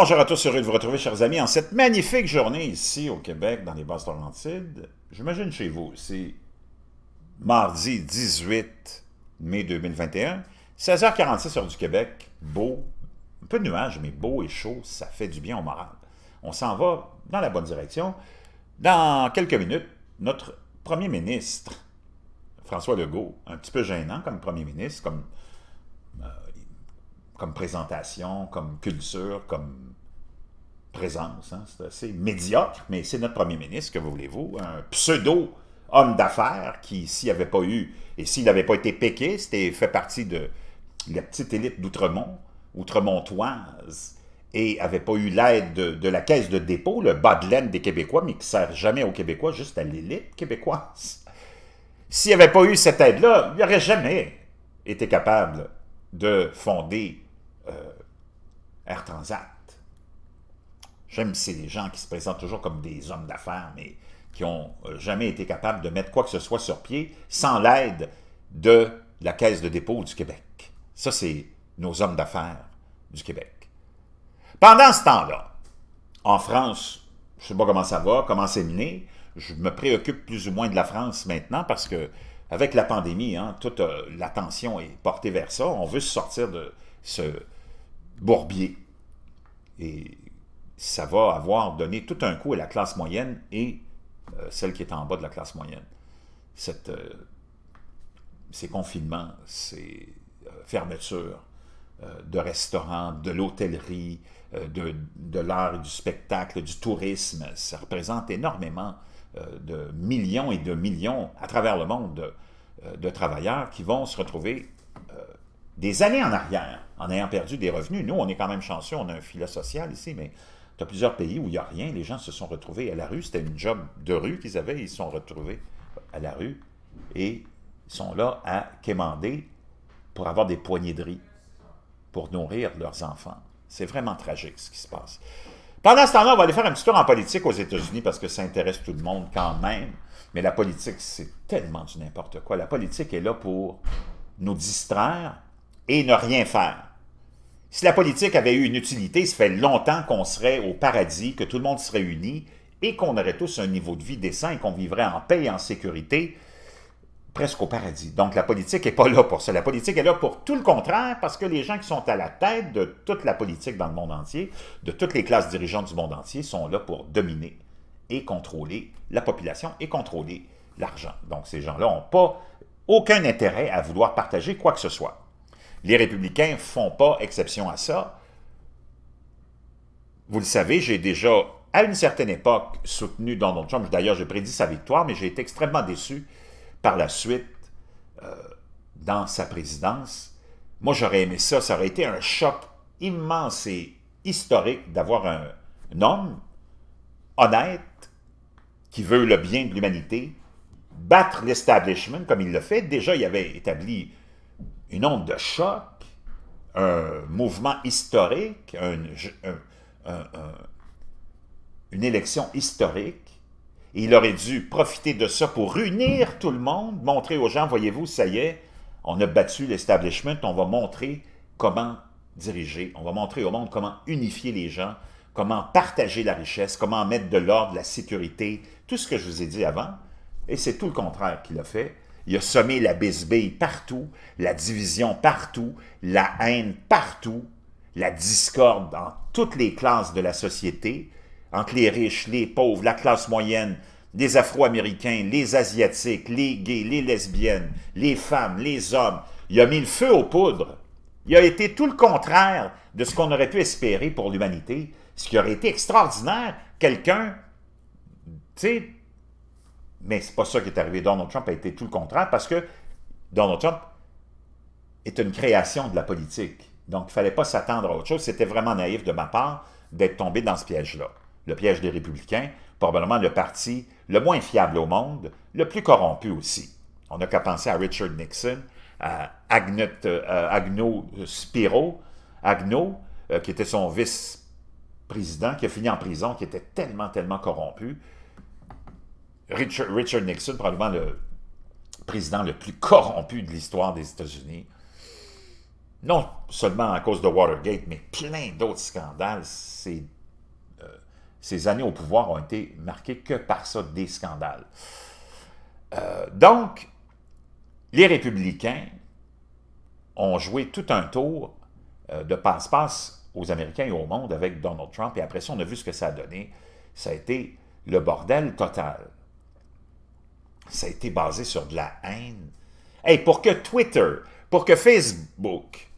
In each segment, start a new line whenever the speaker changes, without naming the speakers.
bonjour à tous, heureux de vous retrouver, chers amis, en cette magnifique journée ici au Québec, dans les Basses-Laurentides. J'imagine chez vous, c'est mardi 18 mai 2021, 16h46 heure du Québec, beau, un peu de nuages, mais beau et chaud, ça fait du bien au moral. On s'en va dans la bonne direction. Dans quelques minutes, notre premier ministre, François Legault, un petit peu gênant comme premier ministre, comme euh, présentation, comme culture, comme présence. Hein. c'est assez médiocre, mais c'est notre premier ministre, que voulez-vous, un pseudo homme d'affaires qui, s'il n'avait pas eu, et s'il n'avait pas été péquiste c'était fait partie de la petite élite d'Outremont, outremontoise, et n'avait pas eu l'aide de, la caisse de dépôt, le bas de laine des Québécois, mais qui ne sert jamais aux Québécois, juste à l'élite québécoise. S'il n'avait pas eu cette aide-là, il n'aurait jamais été capable de fonder euh, Air Transat. J'aime, ces gens qui se présentent toujours comme des hommes d'affaires, mais qui n'ont euh, jamais été capables de mettre quoi que ce soit sur pied sans l'aide de la Caisse de dépôt du Québec. Ça, c'est nos hommes d'affaires du Québec. Pendant ce temps-là, en France, je ne sais pas comment ça va, comment c'est mené. je me préoccupe plus ou moins de la France maintenant parce que avec la pandémie, hein, toute euh, l'attention est portée vers ça. On veut se sortir de ce bourbier. Et ça va avoir donné tout un coup à la classe moyenne et euh, celle qui est en bas de la classe moyenne. Euh, ces confinements, ces euh, fermetures de restaurants, de l'hôtellerie, de, de l'art et du spectacle, du tourisme, ça représente énormément de millions et de millions à travers le monde de, de travailleurs qui vont se retrouver des années en arrière en ayant perdu des revenus. Nous, on est quand même chanceux, on a un filet social ici, mais y a plusieurs pays où il n'y a rien, les gens se sont retrouvés à la rue, c'était une job de rue qu'ils avaient, ils se sont retrouvés à la rue et ils sont là à quémander pour avoir des poignées de riz, pour nourrir leurs enfants. C'est vraiment tragique ce qui se passe. Pendant ce temps-là, on va aller faire un petit tour en politique aux États-Unis parce que ça intéresse tout le monde quand même. Mais la politique, c'est tellement du n'importe quoi. La politique est là pour nous distraire et ne rien faire. Si la politique avait eu une utilité, ça fait longtemps qu'on serait au paradis, que tout le monde serait uni et qu'on aurait tous un niveau de vie décent et qu'on vivrait en paix et en sécurité, presque au paradis. Donc la politique n'est pas là pour ça. La politique est là pour tout le contraire, parce que les gens qui sont à la tête de toute la politique dans le monde entier, de toutes les classes dirigeantes du monde entier, sont là pour dominer et contrôler la population et contrôler l'argent. Donc ces gens-là n'ont pas aucun intérêt à vouloir partager quoi que ce soit. Les républicains ne font pas exception à ça. Vous le savez, j'ai déjà, à une certaine époque, soutenu Donald Trump. D'ailleurs, j'ai prédit sa victoire, mais j'ai été extrêmement déçu par la suite euh, dans sa présidence. Moi, j'aurais aimé ça. Ça aurait été un choc immense et historique d'avoir un, un homme honnête qui veut le bien de l'humanité battre l'establishment comme il le fait. Déjà, il avait établi une onde de choc, un mouvement historique, une élection historique. Et il aurait dû profiter de ça pour unir tout le monde, montrer aux gens, voyez-vous, ça y est, on a battu l'establishment, on va montrer comment diriger, on va montrer au monde comment unifier les gens, comment partager la richesse, comment mettre de l'ordre, la sécurité, tout ce que je vous ai dit avant. Et c'est tout le contraire qu'il a fait. Il a semé la bisbille partout, la division partout, la haine partout, la discorde dans toutes les classes de la société, entre les riches, les pauvres, la classe moyenne, les Afro-Américains, les Asiatiques, les gays, les lesbiennes, les femmes, les hommes. Il a mis le feu aux poudres. Il a été tout le contraire de ce qu'on aurait pu espérer pour l'humanité, ce qui aurait été extraordinaire. Quelqu'un, tu sais, mais c'est pas ça qui est arrivé. Donald Trump a été tout le contraire parce que Donald Trump est une création de la politique. Donc, il ne fallait pas s'attendre à autre chose. C'était vraiment naïf de ma part d'être tombé dans ce piège-là. Le piège des Républicains, probablement le parti le moins fiable au monde, le plus corrompu aussi. On n'a qu'à penser à Richard Nixon, à Agno euh, Spiro, Agno, euh, qui était son vice-président, qui a fini en prison, qui était tellement, tellement corrompu. Richard, Nixon, probablement le président le plus corrompu de l'histoire des États-Unis, non seulement à cause de Watergate, mais plein d'autres scandales, ces, euh, années au pouvoir ont été marquées que par ça, des scandales. Euh, donc, les républicains ont joué tout un tour euh, de passe-passe aux Américains et au monde avec Donald Trump, et après ça, on a vu ce que ça a donné. Ça a été le bordel total ça a été basé sur de la haine. Hey, pour que Twitter, pour que Facebook,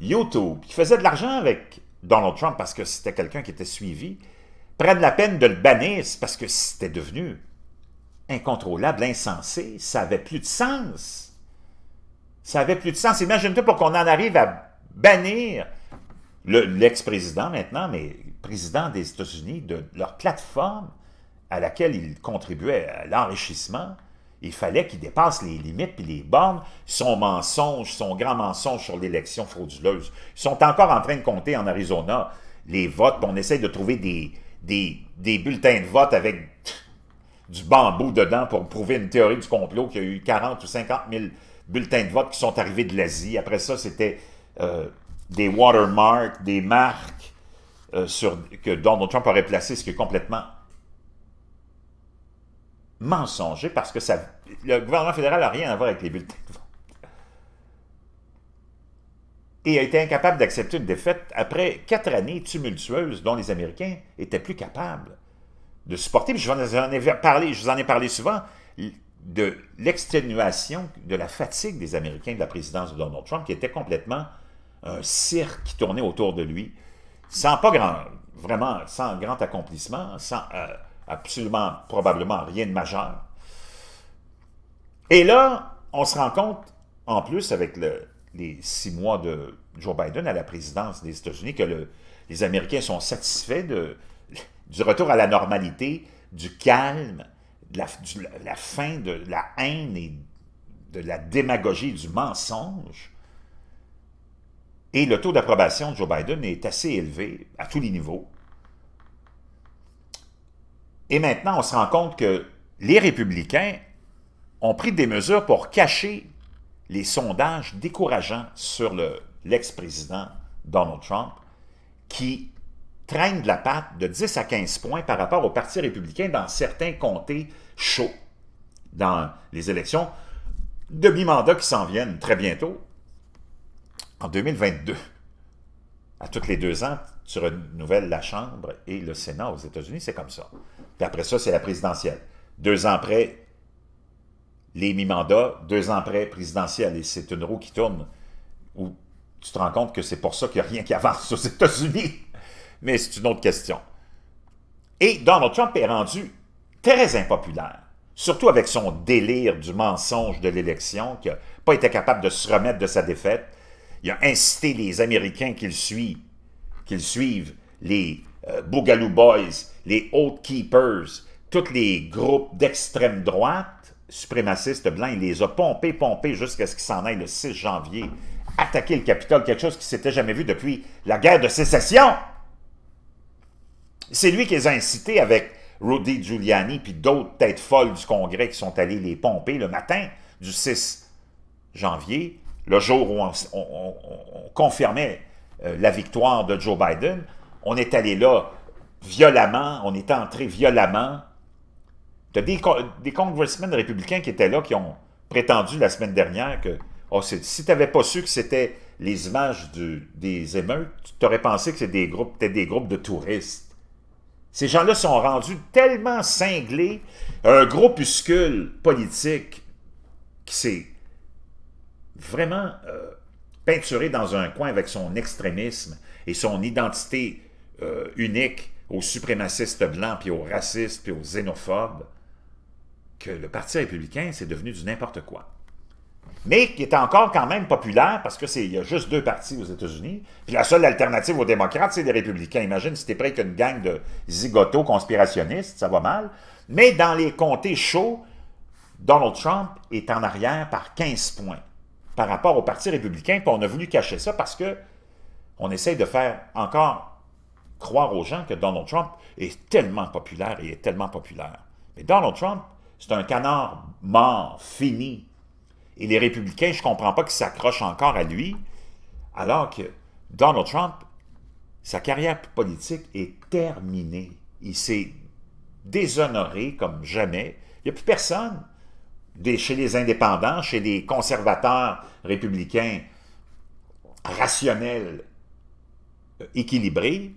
YouTube, qui faisait de l'argent avec Donald Trump parce que c'était quelqu'un qui était suivi, prennent la peine de le bannir, parce que c'était devenu incontrôlable, insensé, ça n'avait plus de sens. Ça n'avait plus de sens. Imagine-toi pour qu'on en arrive à bannir l'ex-président maintenant, mais président des États-Unis, de leur plateforme à laquelle il contribuait à l'enrichissement. Il fallait qu'il dépasse les limites puis les bornes, son mensonge, son grand mensonge sur l'élection frauduleuse. Ils sont encore en train de compter en Arizona les votes, on essaie de trouver des, des, bulletins de vote avec du bambou dedans pour prouver une théorie du complot qu'il y a eu 40 ou 50 000 bulletins de vote qui sont arrivés de l'Asie. Après ça, c'était euh, des watermarks, des marques euh, sur, que Donald Trump aurait placées, ce qui est complètement mensonger parce que le gouvernement fédéral n'a rien à voir avec les bulletins de vote. Et a été incapable d'accepter une défaite après quatre années tumultueuses dont les Américains étaient plus capables de supporter. je vous en ai parlé, je vous en ai parlé souvent de l'exténuation, de la fatigue des Américains de la présidence de Donald Trump, qui était complètement un cirque qui tournait autour de lui, sans pas grand, vraiment, sans grand accomplissement, sans, euh, absolument, probablement rien de majeur. Et là, on se rend compte, en plus, avec les six mois de Joe Biden à la présidence des États-Unis, que les Américains sont satisfaits du retour à la normalité, du calme, de la, fin de la haine et de la démagogie, du mensonge. Et le taux d'approbation de Joe Biden est assez élevé à tous les niveaux. Et maintenant, on se rend compte que les républicains ont pris des mesures pour cacher les sondages décourageants sur l'ex-président Donald Trump, qui traîne de la patte de 10 à 15 points par rapport au Parti républicain dans certains comtés chauds dans les élections demi mandat qui s'en viennent très bientôt, en 2022. À toutes les deux ans, tu renouvelles la Chambre et le Sénat aux États-Unis, c'est comme ça. Puis après ça, c'est la présidentielle. Deux ans après, les mi-mandats, deux ans après, présidentielle. Et c'est une roue qui tourne où tu te rends compte que c'est pour ça qu'il n'y a rien qui avance aux États-Unis. Mais c'est une autre question. Et Donald Trump est rendu très impopulaire, surtout avec son délire du mensonge de l'élection, qui n'a pas été capable de se remettre de sa défaite. Il a incité les Américains qu'il suit qu'ils suivent les euh, Boogaloo Boys, les Oath Keepers, tous les groupes d'extrême droite suprémacistes blancs. Il les a pompés, pompés jusqu'à ce qu'ils s'en aillent le 6 janvier. Attaquer le Capitole, quelque chose qui s'était jamais vu depuis la guerre de sécession. C'est lui qui les a incités avec Rudy Giuliani puis d'autres têtes folles du Congrès qui sont allés les pomper le matin du 6 janvier, le jour où on, on confirmait euh, la victoire de Joe Biden, on est allé là violemment, on est entré violemment. Tu as des, des congressmen républicains qui étaient là, qui ont prétendu la semaine dernière que oh, si tu n'avais pas su que c'était les images des émeutes, tu aurais pensé que c'était des, groupes, des groupes de touristes. Ces gens-là sont rendus tellement cinglés, un groupuscule politique qui s'est vraiment euh, peinturé dans un coin avec son extrémisme et son identité euh, unique aux suprémacistes blancs, puis aux racistes, puis aux xénophobes, que le Parti républicain, c'est devenu du n'importe quoi. Mais qui est encore quand même populaire, parce qu'il y a juste deux partis aux États-Unis, puis la seule alternative aux démocrates, c'est les républicains. Imagine si t'es près qu'une gang de zigoto conspirationnistes, ça va mal. Mais dans les comtés chauds, Donald Trump est en arrière par 15 points par rapport au Parti républicain, puis on a voulu cacher ça parce que on essaye de faire encore croire aux gens que Donald Trump est tellement populaire et est tellement populaire. Mais Donald Trump, c'est un canard mort, fini. Et les républicains, je ne comprends pas qu'ils s'accrochent encore à lui, alors que Donald Trump, sa carrière politique est terminée. Il s'est déshonoré comme jamais. Il n'y a plus personne chez les indépendants, chez les conservateurs républicains rationnels, euh, équilibrés,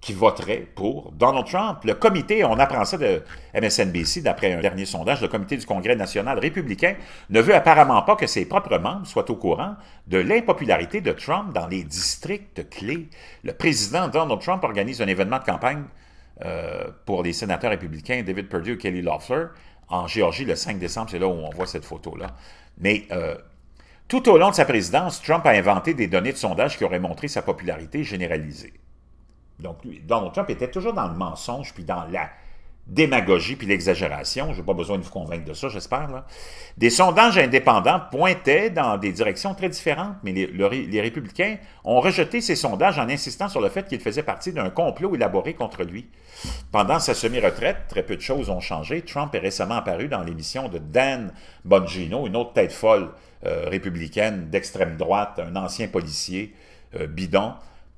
qui voteraient pour Donald Trump. Le comité, on apprend ça de MSNBC d'après un dernier sondage, le comité du Congrès national républicain ne veut apparemment pas que ses propres membres soient au courant de l'impopularité de Trump dans les districts clés. Le président Donald Trump organise un événement de campagne euh, pour les sénateurs républicains David Perdue et Kelly Loeffler en Géorgie le 5 décembre, c'est là où on voit cette photo-là. Mais euh, tout au long de sa présidence, Trump a inventé des données de sondage qui auraient montré sa popularité généralisée. Donc, Donald Trump était toujours dans le mensonge puis dans la démagogie puis l'exagération, je n'ai pas besoin de vous convaincre de ça, j'espère, des sondages indépendants pointaient dans des directions très différentes, mais les, républicains ont rejeté ces sondages en insistant sur le fait qu'ils faisaient partie d'un complot élaboré contre lui. Pendant sa semi-retraite, très peu de choses ont changé. Trump est récemment apparu dans l'émission de Dan Bongino, une autre tête folle euh, républicaine d'extrême droite, un ancien policier euh, bidon,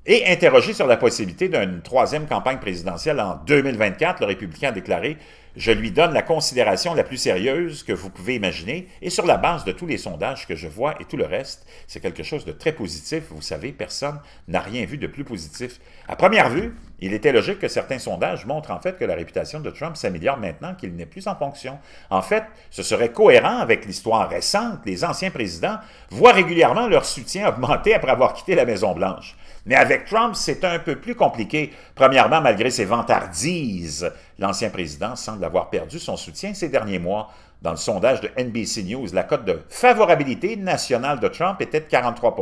et interrogé sur la possibilité d'une troisième campagne présidentielle en 2024, le républicain a déclaré « Je lui donne la considération la plus sérieuse que vous pouvez imaginer et sur la base de tous les sondages que je vois et tout le reste, c'est quelque chose de très positif. Vous savez, personne n'a rien vu de plus positif. À première vue, il était logique que certains sondages montrent en fait que la réputation de Trump s'améliore maintenant qu'il n'est plus en fonction. En fait, ce serait cohérent avec l'histoire récente. Les anciens présidents voient régulièrement leur soutien augmenter après avoir quitté la Maison-Blanche. Mais avec Trump, c'est un peu plus compliqué. Premièrement, malgré ses vantardises, l'ancien président semble avoir perdu son soutien ces derniers mois. Dans le sondage de NBC News, la cote de favorabilité nationale de Trump était de 43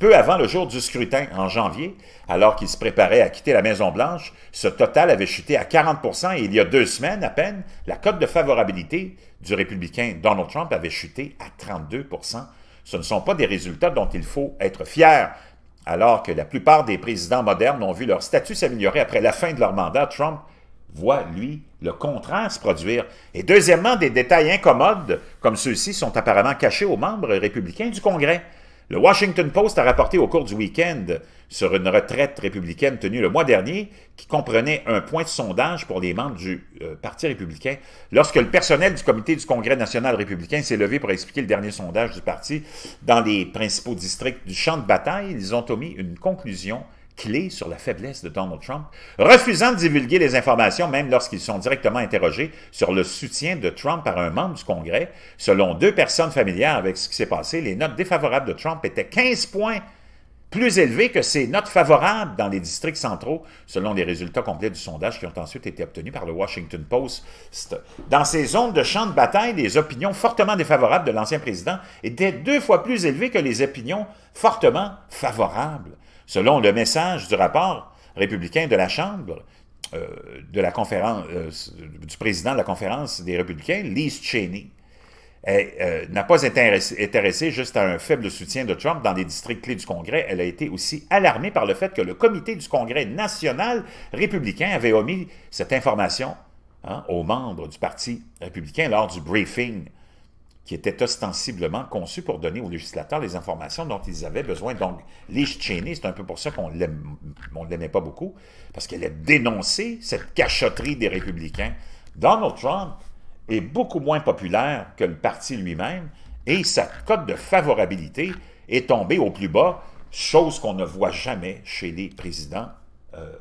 peu avant le jour du scrutin, en janvier, alors qu'il se préparait à quitter la Maison-Blanche, ce total avait chuté à 40 et il y a deux semaines à peine, la cote de favorabilité du républicain Donald Trump avait chuté à 32 Ce ne sont pas des résultats dont il faut être fier. Alors que la plupart des présidents modernes ont vu leur statut s'améliorer après la fin de leur mandat, Trump voit, lui, le contraire se produire. Et deuxièmement, des détails incommodes comme ceux-ci sont apparemment cachés aux membres républicains du Congrès. Le Washington Post a rapporté au cours du week-end sur une retraite républicaine tenue le mois dernier qui comprenait un point de sondage pour les membres du euh, Parti républicain. Lorsque le personnel du comité du Congrès national républicain s'est levé pour expliquer le dernier sondage du parti dans les principaux districts du champ de bataille, ils ont omis une conclusion clé sur la faiblesse de Donald Trump, refusant de divulguer les informations même lorsqu'ils sont directement interrogés sur le soutien de Trump par un membre du Congrès. Selon deux personnes familières avec ce qui s'est passé, les notes défavorables de Trump étaient 15 points plus élevées que ses notes favorables dans les districts centraux, selon les résultats complets du sondage qui ont ensuite été obtenus par le Washington Post. Euh, dans ces zones de champ de bataille, les opinions fortement défavorables de l'ancien président étaient deux fois plus élevées que les opinions fortement favorables Selon le message du rapport républicain de la Chambre, euh, de la conférence, euh, du président de la conférence des républicains, Liz Cheney, euh, n'a pas été intéressée intéressé juste à un faible soutien de Trump dans les districts clés du Congrès. Elle a été aussi alarmée par le fait que le comité du Congrès national républicain avait omis cette information hein, aux membres du Parti républicain lors du briefing qui était ostensiblement conçu pour donner aux législateurs les informations dont ils avaient besoin. Donc, les Cheney, c'est un peu pour ça qu'on ne l'aimait pas beaucoup, parce qu'elle a dénoncé cette cachotterie des républicains. Donald Trump est beaucoup moins populaire que le parti lui-même, et sa cote de favorabilité est tombée au plus bas, chose qu'on ne voit jamais chez les présidents qui euh,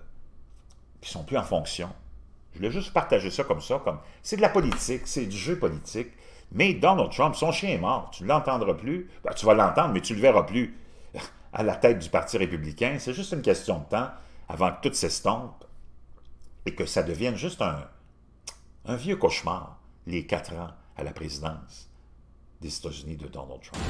qui sont plus en fonction. Je voulais juste partager ça comme ça, comme c'est de la politique, c'est du jeu politique. Mais Donald Trump, son chien est mort. Tu ne l'entendras plus. Ben, tu vas l'entendre, mais tu ne le verras plus. À la tête du Parti républicain, c'est juste une question de temps avant que tout s'estompe et que ça devienne juste un, un vieux cauchemar, les quatre ans à la présidence des États-Unis de Donald Trump.